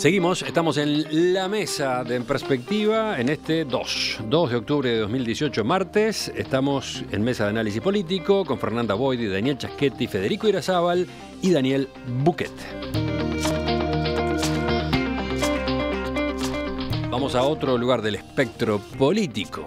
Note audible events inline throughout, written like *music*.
Seguimos, estamos en la mesa de Perspectiva en este 2, 2 de octubre de 2018, martes. Estamos en mesa de análisis político con Fernanda Boyd, Daniel Chasquetti, Federico Irazábal y Daniel Buquet. Vamos a otro lugar del espectro político.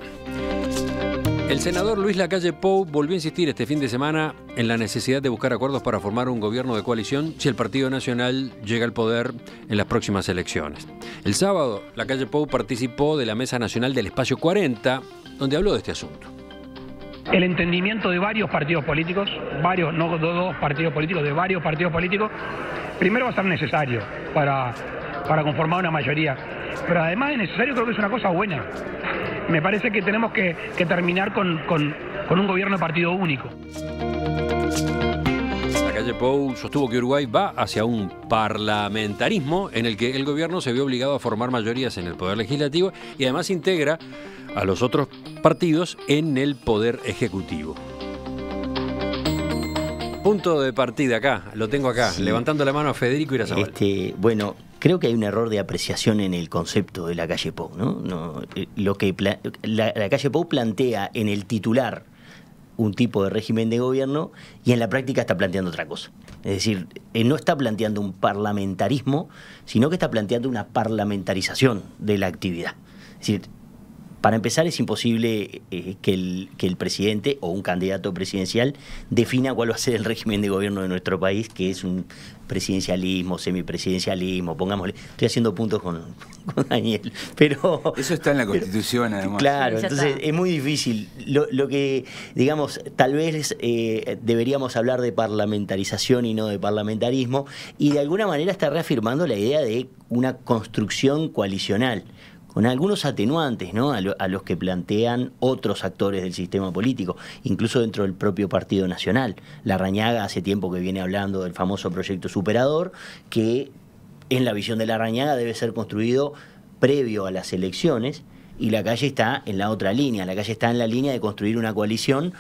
El senador Luis Lacalle Pou volvió a insistir este fin de semana en la necesidad de buscar acuerdos para formar un gobierno de coalición si el Partido Nacional llega al poder en las próximas elecciones. El sábado, Lacalle Pou participó de la Mesa Nacional del Espacio 40, donde habló de este asunto. El entendimiento de varios partidos políticos, varios, no dos partidos políticos, de varios partidos políticos, primero va a ser necesario para, para conformar una mayoría. Pero además es necesario, creo que es una cosa buena me parece que tenemos que, terminar con, un gobierno de partido único. La calle Pou sostuvo que Uruguay va hacia un parlamentarismo en el que el gobierno se vio obligado a formar mayorías en el poder legislativo y además integra a los otros partidos en el poder ejecutivo. Punto de partida acá, lo tengo acá, levantando la mano a Federico Irazabal. Este, bueno, creo que hay un error de apreciación en el concepto de la calle Pou. ¿no? Eh, lo que la, calle Pou plantea en el titular un tipo de régimen de gobierno y en la práctica está planteando otra cosa. Es decir, eh, no está planteando un parlamentarismo, sino que está planteando una parlamentarización de la actividad. Es decir, para empezar, es imposible eh, que, el, que, el, presidente o un candidato presidencial defina cuál va a ser el régimen de gobierno de nuestro país, que es un presidencialismo, semipresidencialismo, pongámosle. Estoy haciendo puntos con, *laughs* Daniel, pero... Eso está en la Constitución, *laughs* además. Claro, entonces es muy difícil. Lo, que, digamos, tal vez eh, deberíamos hablar de parlamentarización y no de parlamentarismo, y de alguna manera está reafirmando la idea de una construcción coalicional con algunos atenuantes ¿no? a, a, los que plantean otros actores del sistema político, incluso dentro del propio Partido Nacional. La Rañaga hace tiempo que viene hablando del famoso proyecto superador, que en la visión de la Rañaga debe ser construido previo a las elecciones, y la calle está en la otra línea, la calle está en la línea de construir una coalición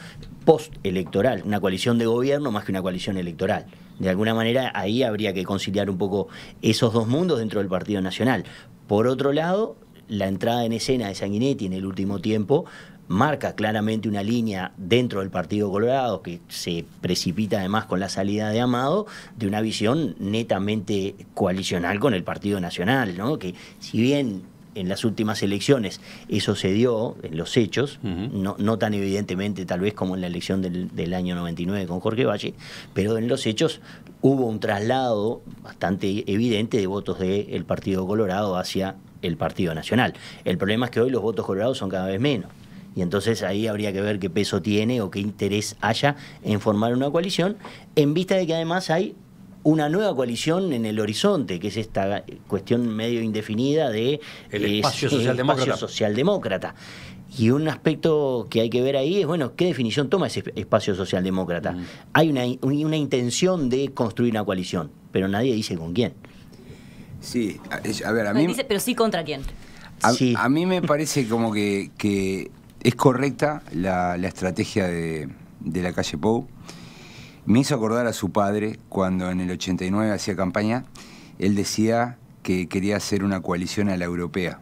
postelectoral, una coalición de gobierno más que una coalición electoral. De alguna manera ahí habría que conciliar un poco esos dos mundos dentro del Partido Nacional. Por otro lado, la entrada en escena de Sanguinetti en el último tiempo marca claramente una línea dentro del Partido Colorado que se precipita además con la salida de Amado de una visión netamente coalicional con el Partido Nacional, ¿no? que si bien en las últimas elecciones eso se dio en los hechos, no, tan evidentemente tal vez como en la elección del, año 99 con Jorge Valle, pero en los hechos hubo un traslado bastante evidente de votos del Partido Colorado hacia el Partido Nacional. El problema es que hoy los votos colorados son cada vez menos. Y entonces ahí habría que ver qué peso tiene o qué interés haya en formar una coalición, en vista de que además hay una nueva coalición en el horizonte, que es esta cuestión medio indefinida de el espacio, eh, socialdemócrata. socialdemócrata. Y un aspecto que hay que ver ahí es, bueno, ¿qué definición toma ese espacio socialdemócrata? Mm. Hay una, una intención de construir una coalición, pero nadie dice con quién. Sí, a, ver, a ah, mí... pero sí contra quién. A, mí me parece como que, es correcta la, estrategia de, la calle Pou. Me hizo acordar a su padre cuando en el 89 hacía campaña, él decía que quería hacer una coalición a la europea.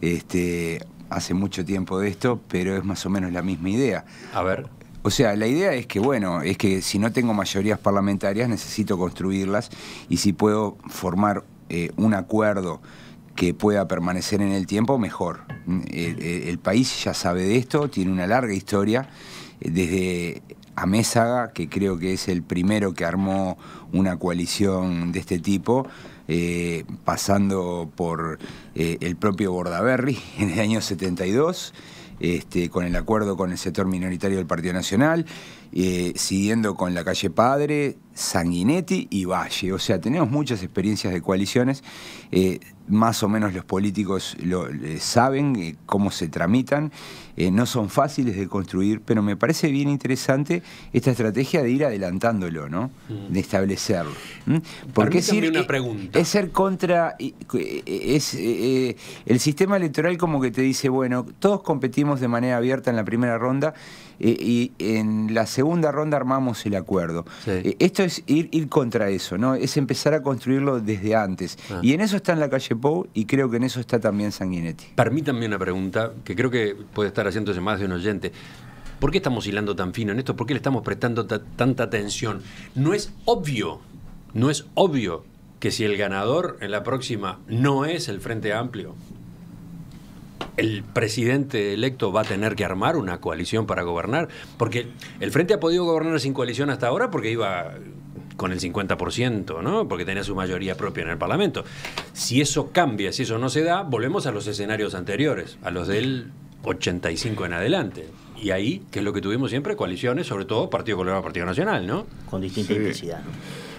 Este, hace mucho tiempo de esto, pero es más o menos la misma idea. A ver. O sea, la idea es que, bueno, es que si no tengo mayorías parlamentarias necesito construirlas y si puedo formar eh, un acuerdo que pueda permanecer en el tiempo, mejor. Mm, eh, eh, el, país ya sabe de esto, tiene una larga historia, desde Amésaga que creo que es el primero que armó una coalición de este tipo, pasando por el propio Bordaberry *laughs* en el año 72, este, con el acuerdo con el sector minoritario del Partido Nacional, eh, siguiendo con la calle Padre, Sanguinetti y Valle. O sea, tenemos muchas experiencias de coaliciones. Eh, más o menos los políticos lo, eh, saben cómo se tramitan, no son fáciles de construir, pero me parece bien interesante esta estrategia de ir adelantándolo, ¿no? Mm. De establecerlo. ¿Mm? Porque es es ser contra es el sistema electoral como que te dice, bueno, todos competimos de manera abierta en la primera ronda eh, y en la segunda ronda armamos el acuerdo. Eh, esto es ir, contra eso, ¿no? Es empezar a construirlo desde antes. Ah. Y en eso está en la calle Pou y creo que en eso está también Sanguinetti. Permítanme una pregunta que creo que puede estar haciéndose más de un oyente. ¿Por qué estamos hilando tan fino en esto? ¿Por qué le estamos prestando tanta atención? No es obvio, no es obvio que si el ganador en la próxima no es el Frente Amplio, el presidente electo va a tener que armar una coalición para gobernar, porque el Frente ha podido gobernar sin coalición hasta ahora porque iba con el 50%, ¿no? Porque tenía su mayoría propia en el Parlamento. Si eso cambia, si eso no se da, volvemos a los escenarios anteriores, a los del 85 en adelante. Y ahí, que es lo que tuvimos siempre, coaliciones, sobre todo Partido Colorado, Partido Nacional, ¿no? Con distinta intensidad.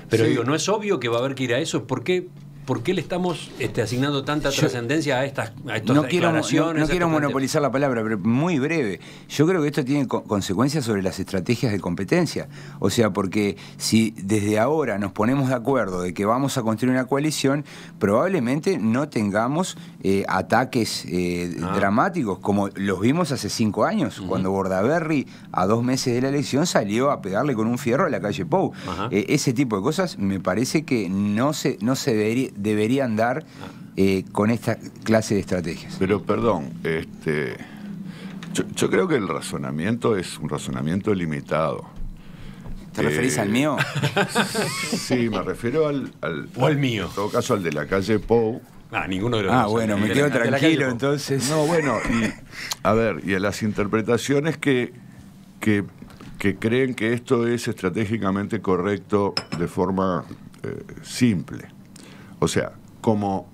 Pero digo, no es obvio que va a haber que ir a eso, porque ¿Por qué le estamos este, asignando tanta trascendencia a estas, a no Quiero, no, quiero monopolizar la palabra, pero muy breve. Yo creo que esto tiene consecuencias sobre las estrategias de competencia. O sea, porque si desde ahora nos ponemos de acuerdo de que vamos a construir una coalición, probablemente no tengamos eh, ataques eh, ah. dramáticos como los vimos hace cinco años, cuando Bordaberry, a dos meses de la elección, salió a pegarle con un fierro a la calle Pou. E-, ese tipo de cosas me parece que no se, no se debería deberían dar ah. eh, con esta clase de estrategias. Pero perdón, este, yo, creo que el razonamiento es un razonamiento limitado. ¿Te referís eh, al mío? *laughs* Sí, me refiero al, al O al mío. En todo caso, al de la calle Pou. Ah, ninguno de los Ah, bueno, me quedo tranquilo entonces. No, bueno, a ver, y a las interpretaciones que, que, creen que esto es estratégicamente correcto de forma eh, simple. O sea, como,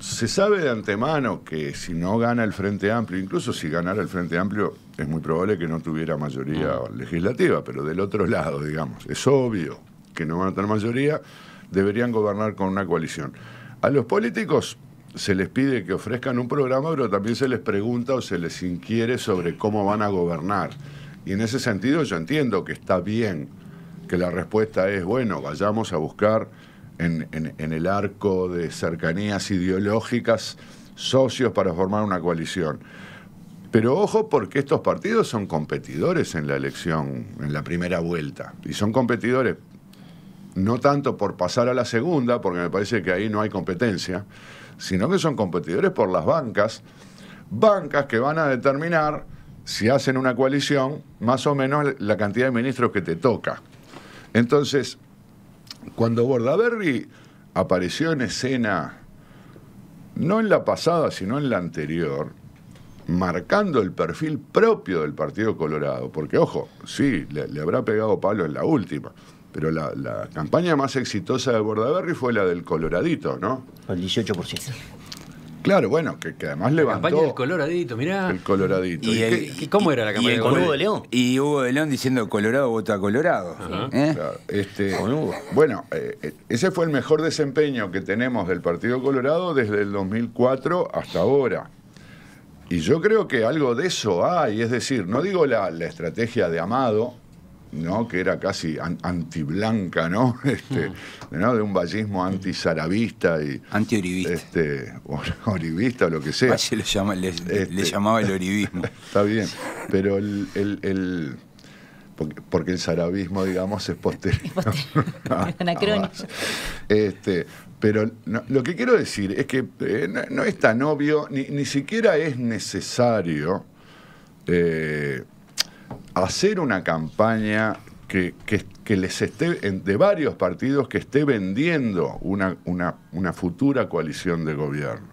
se sabe de antemano que si no gana el Frente Amplio, incluso si ganara el Frente Amplio, es muy probable que no tuviera mayoría ah. legislativa, pero del otro lado, digamos, es obvio que no van a tener mayoría, deberían gobernar con una coalición. A los políticos se les pide que ofrezcan un programa, pero también se les pregunta o se les inquiere sobre cómo van a gobernar. Y en ese sentido yo entiendo que está bien, que la respuesta es, bueno, vayamos a buscar en, el arco de cercanías ideológicas socios para formar una coalición. Pero ojo porque estos partidos son competidores en la elección, en la primera vuelta. Y son competidores no tanto por pasar a la segunda, porque me parece que ahí no hay competencia, sino que son competidores por las bancas, bancas que van a determinar si hacen una coalición, más o menos la cantidad de ministros que te toca. Entonces, cuando Bordaberry apareció en escena, no en la pasada, sino en la anterior, marcando el perfil propio del Partido Colorado, porque ojo, sí, le, habrá pegado palo en la última, pero la, la, campaña más exitosa de Bordaberry fue la del Coloradito, ¿no? El 18%. Claro, bueno, que, además levantó. La campaña del coloradito, mirá. El coloradito. ¿Y, cómo era la campaña? Y con Hugo de León. Y Hugo de León diciendo Colorado vota Colorado. ¿Eh? ¿Eh? Este, bueno, eh, ese fue el mejor desempeño que tenemos del Partido Colorado desde el 2004 hasta ahora. Y yo creo que algo de eso hay, es decir, no digo la, la estrategia de Amado, ¿no? que era casi antiblanca, ¿no? *laughs* Este, mm. De un vallismo antisarabista y. anti Este, *laughs* oribista o lo que sea. llama, este. le, llamaba el oribismo. *laughs* Está bien. Pero el, porque, el zarabismo, digamos, es posterior. Es ah, este, pero lo que quiero decir es que eh, no, es tan obvio, ni, siquiera es necesario eh, hacer una campaña que, les esté, de varios partidos, que esté vendiendo una, futura coalición de gobierno.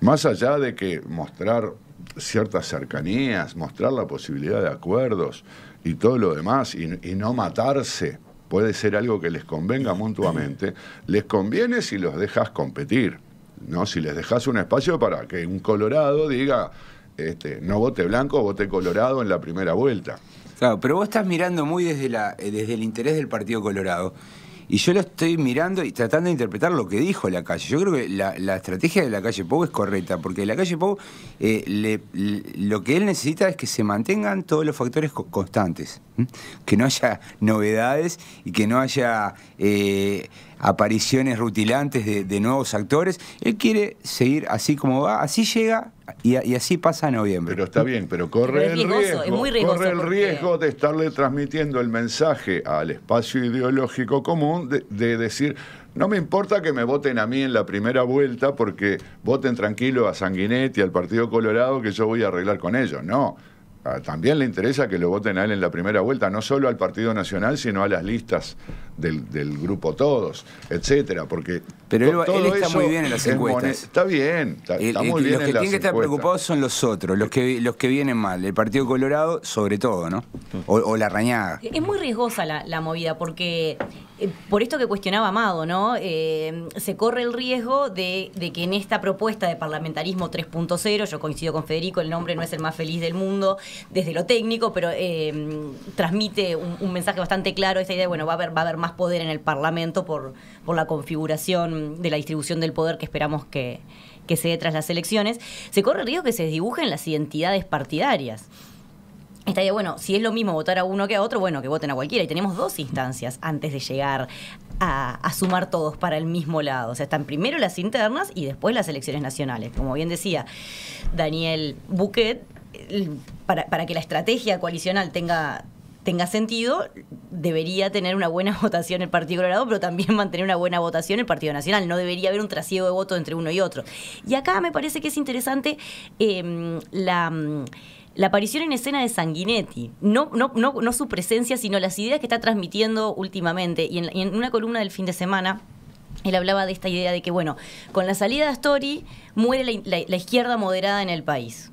Más allá de que mostrar ciertas cercanías, mostrar la posibilidad de acuerdos y todo lo demás, y, no matarse, puede ser algo que les convenga mutuamente, les conviene si los dejas competir. ¿no? Si les dejas un espacio para que un Colorado diga, este, no vote blanco, vote colorado en la primera vuelta. Claro, pero vos estás mirando muy desde, la, eh, desde el interés del Partido Colorado. Y yo lo estoy mirando y tratando de interpretar lo que dijo la calle. Yo creo que la, estrategia de la calle Pou es correcta, porque la calle Pou eh, lo que él necesita es que se mantengan todos los factores constantes, que no haya novedades y que no haya eh, apariciones rutilantes de, nuevos actores. Él quiere seguir así como va, así llega y, así pasa noviembre. Pero está bien, pero corre el riesgo, de estarle transmitiendo el mensaje al espacio ideológico común de, decir. No me importa que me voten a mí en la primera vuelta porque voten tranquilo a Sanguinetti, al Partido Colorado, que yo voy a arreglar con ellos. No, ah, también le interesa que lo voten a él en la primera vuelta, no solo al Partido Nacional, sino a las listas del, grupo Todos, etcétera, porque pero él, está muy bien en las encuestas. está bien, está, muy bien. Los que tienen que estar preocupados son los otros, los que los que vienen mal, el Partido Colorado sobre todo, ¿no? O, la rañada. Es muy riesgosa la, movida porque eh, por esto que cuestionaba Amado, ¿no? Eh, se corre el riesgo de, que en esta propuesta de parlamentarismo 3.0, yo coincido con Federico, el nombre no es el más feliz del mundo desde lo técnico, pero eh, transmite un, mensaje bastante claro esta idea bueno va a haber va a haber más más poder en el Parlamento por, por la configuración de la distribución del poder que esperamos que, se dé tras las elecciones, se corre el riesgo que se dibujen las identidades partidarias. Está bueno, si es lo mismo votar a uno que a otro, bueno, que voten a cualquiera. Y tenemos dos instancias antes de llegar a, sumar todos para el mismo lado. O sea, están primero las internas y después las elecciones nacionales. Como bien decía Daniel Bouquet, para, para que la estrategia coalicional tenga, tenga sentido, debería tener una buena *laughs* votación el Partido Colorado, pero también mantener una buena votación el Partido Nacional. No debería haber un trasiego de votos entre uno y otro. Y acá me parece que es interesante em, mm, la aparición en escena de Sanguinetti, no, no, su presencia, sino las ideas que está transmitiendo últimamente. Y en, una columna del fin de semana, él hablaba de esta idea de que, bueno, con la salida de Astori muere la, izquierda moderada en el país.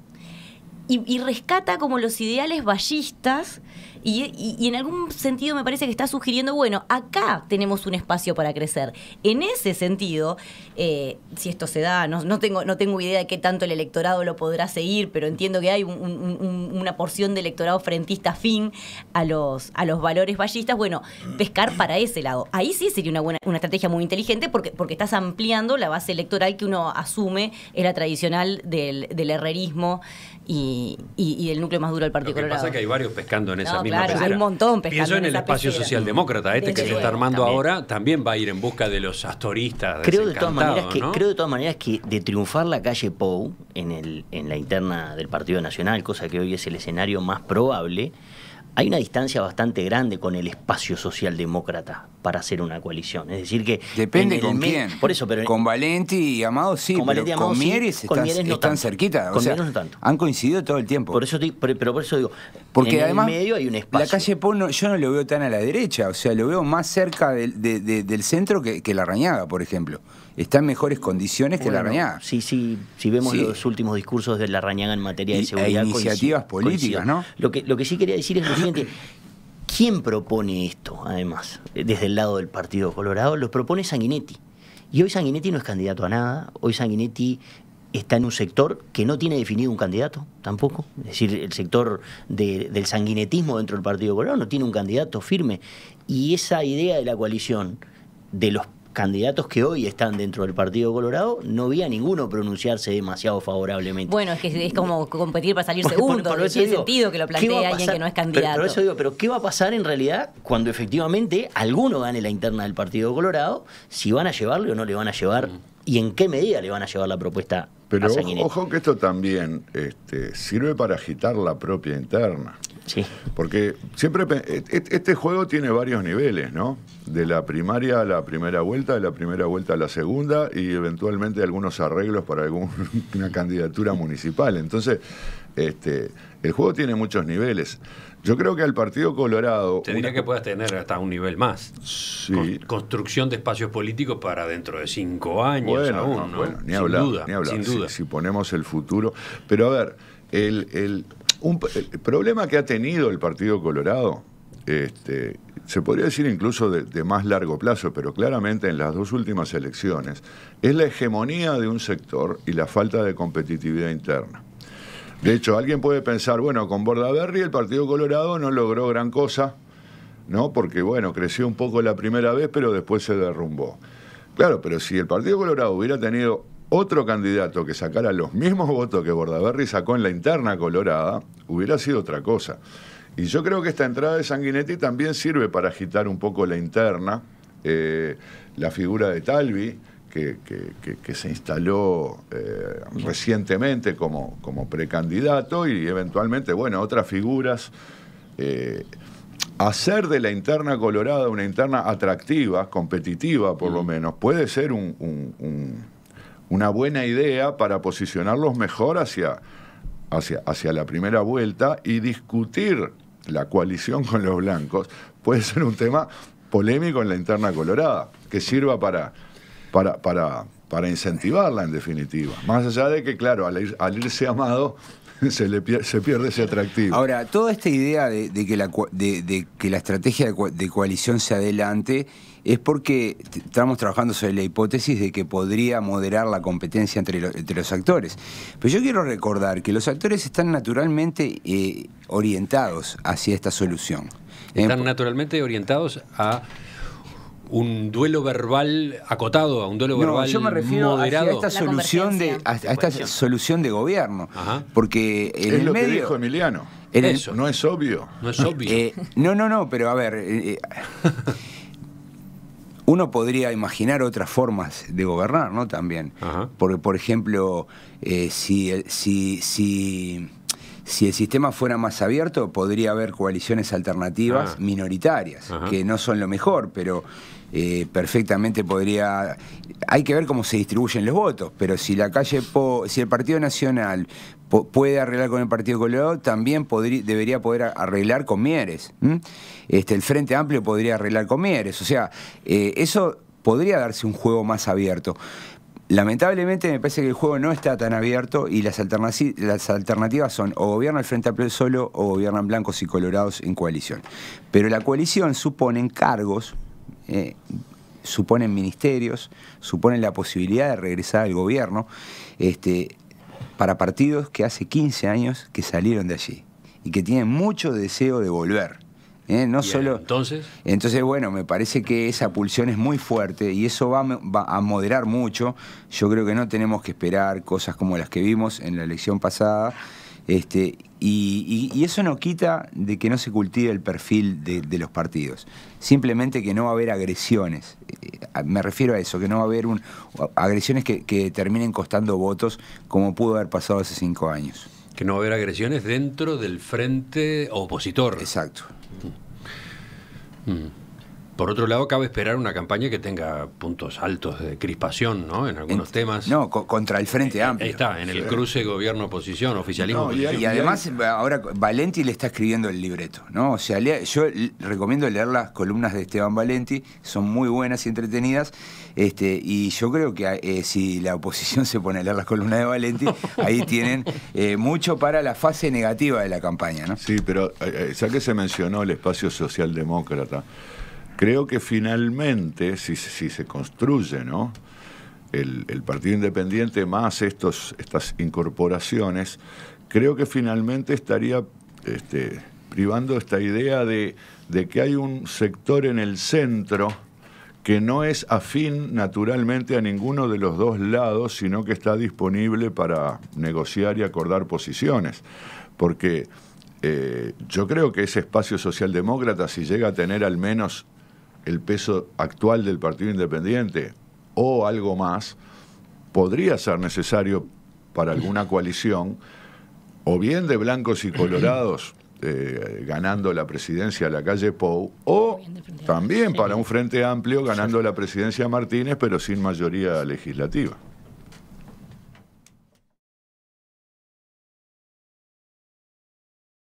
Y, y rescata como los ideales vallistas y, en algún sentido me parece que está sugiriendo, bueno, acá tenemos un espacio para crecer. En ese sentido, eh, si esto se da, no, no, tengo, no tengo idea de qué tanto el electorado lo podrá seguir, pero entiendo que hay una porción de electorado frentista fin a los, a los valores vallistas, Bueno, pescar para ese lado. Ahí sí sería una buena, una estrategia muy inteligente porque, porque estás ampliando la base electoral que uno asume es la tradicional del, herrerismo y, y, del núcleo más duro del Partido Lo que pasa es que hay varios pescando en esa misma claro, un montón Pienso en, en el espacio socialdemócrata este que se está armando ahora, también va a ir en busca de los astoristas. Creo de, todas maneras que, creo de todas que de triunfar la calle Pou en, el, en la interna del Partido Nacional, cosa que hoy es el escenario más probable, hay una distancia bastante grande con el espacio socialdemócrata para hacer una coalición. Es decir que... Depende con quién. Por eso, pero... Con Valenti y Amado sí, con, pero con Mieres, están, con no están cerquita. Han coincidido todo el tiempo. Por eso, pero por eso digo, Porque en además, el medio hay un espacio. La calle Paul, yo no lo veo tan a la derecha, o sea, lo veo más cerca del, centro que, que la Rañaga, por ejemplo está en mejores condiciones que la Rañaga. Sí, sí, si vemos los últimos discursos de la Rañaga en materia de e seguridad. iniciativas políticas, ¿no? Lo que, lo que sí quería decir es lo siguiente. ¿Quién propone esto, además, desde el lado del Partido Colorado? Lo propone Sanguinetti. Y hoy Sanguinetti no es candidato a nada. Hoy Sanguinetti está en un sector que no tiene definido un candidato tampoco. Es decir, el sector del sanguinetismo dentro del Partido Colorado no tiene un candidato firme. Y esa idea de la coalición de los candidatos que hoy están dentro del Partido Colorado, no vi a ninguno pronunciarse demasiado favorablemente. Bueno, es que es como competir para salir segundo, por, tiene sentido que lo plantee alguien que no es candidato. Pero, ¿qué va a pasar en realidad cuando efectivamente alguno gane la interna del Partido Colorado? Si van a llevarle o no le van a llevar mm. y en qué medida le van a llevar la propuesta pero a Ojo, ojo que esto también este, sirve para agitar la propia interna. Sí. Porque siempre e-, e-, este juego tiene varios niveles, ¿no? De la primaria a la primera vuelta, de la primera vuelta a la segunda y eventualmente algunos arreglos para alguna *laughs* candidatura municipal. Entonces, este, el juego tiene muchos niveles. Yo creo que al Partido Colorado. Te que puedas tener hasta un nivel más. construcción de espacios políticos para dentro de cinco años. no, ni, hablar, duda. Si, ponemos el futuro. Pero a ver, el, un, problema que ha tenido el Partido Colorado, este, se podría decir incluso de, más largo plazo, pero claramente en las dos últimas elecciones, es la hegemonía de un sector y la falta de competitividad interna. De hecho, alguien puede pensar, bueno, con Bordaberry el Partido Colorado no logró gran cosa, ¿no? Porque, bueno, creció un poco la primera vez, pero después se derrumbó. Claro, pero si el Partido Colorado hubiera tenido otro candidato que sacara los mismos votos que Bordaberry sacó en la interna colorada, hubiera sido otra cosa. Y yo creo que esta entrada de Sanguinetti también sirve para agitar un poco la interna, eh, la figura de Talvi, que, se instaló eh, recientemente como, como, precandidato y eventualmente, bueno, otras figuras. Eh, hacer de la interna colorada una interna atractiva, competitiva por lo menos, puede ser un una buena idea para posicionarlos mejor hacia, hacia, hacia la primera vuelta y discutir la coalición con los blancos puede ser un tema polémico en la interna colorada, que sirva para, para, para, incentivarla en definitiva. Más allá de que, claro, al irse amado, *laughs* se, pierde, ese atractivo. Ahora, toda esta idea de, que, la, de, que la estrategia de, coalición se adelante es porque estamos trabajando sobre la hipótesis de que podría moderar la competencia entre, los actores. Pero yo quiero recordar que los actores están naturalmente eh, orientados hacia esta solución. Están naturalmente orientados a un duelo verbal acotado, a un duelo no, verbal yo me refiero moderado. A esta solución de a, esta solución de gobierno, porque en es el lo que dijo Emiliano. Eso. no es obvio. No es obvio. Eh, no, no, no, pero a ver, eh, eh, *laughs* uno podría imaginar otras formas de gobernar, ¿no? También, porque por ejemplo, si si si el sistema fuera más abierto, podría haber coaliciones alternativas ah. minoritarias, que no son lo mejor, pero eh, perfectamente podría. Hay que ver cómo se distribuyen los votos, pero si la calle, si el Partido Nacional puede arreglar con el Partido Colorado, también podría, debería poder arreglar con Mieres. Este, el Frente Amplio podría arreglar con Mieres. O sea, eh, eso podría darse un juego más abierto. Lamentablemente me parece que el juego no está tan abierto y las, alternativas, son o gobierna el Frente Amplio solo o gobiernan blancos y colorados en coalición. Pero la coalición supone cargos, supone eh, suponen ministerios, suponen la posibilidad de regresar al gobierno este, para partidos que hace 15 años que salieron de allí y que tienen mucho deseo de volver. ¿eh? no solo... Entonces. Entonces, bueno, me parece que esa pulsión es muy fuerte y eso va, va, a moderar mucho. Yo creo que no tenemos que esperar cosas como las que vimos en la elección pasada. Este, y, eso no quita de que no se cultive el perfil de, los partidos. Simplemente que no va a haber agresiones. Eh, me refiero a eso, que no va a haber agresiones que terminen costando votos como pudo haber pasado hace cinco años. Que no va a haber agresiones dentro del frente opositor. Exacto. Mm. Mm por otro lado, cabe esperar una campaña que tenga puntos altos de crispación, ¿no? En algunos temas. No, contra el Frente eh, Amplio. Está, en el cruce gobierno-oposición, oficialismo. y, además, ahora Valenti le está escribiendo el libreto, ¿no? O sea, yo recomiendo leer las columnas de Esteban Valenti, son muy buenas y entretenidas. Este, y yo creo que eh, si la oposición *laughs* se pone a leer las columnas de Valenti, ahí tienen eh, mucho para la fase negativa de la campaña, ¿no? Sí, pero ya que se mencionó el espacio socialdemócrata. Creo que finalmente, si, se construye, ¿no? El, Partido Independiente más estos, estas incorporaciones, creo que finalmente estaría este, privando esta idea de, que hay un sector en el centro que no es afín naturalmente a ninguno de los dos lados, sino que está disponible para negociar y acordar posiciones. Porque eh, yo creo que ese espacio socialdemócrata, si llega a tener al menos el peso actual del Partido Independiente o algo más, podría ser necesario para alguna *laughs* coalición, o bien de blancos y colorados eh, ganando la presidencia a la calle Pou, o también para un Frente Amplio ganando la presidencia Martínez, pero sin mayoría legislativa.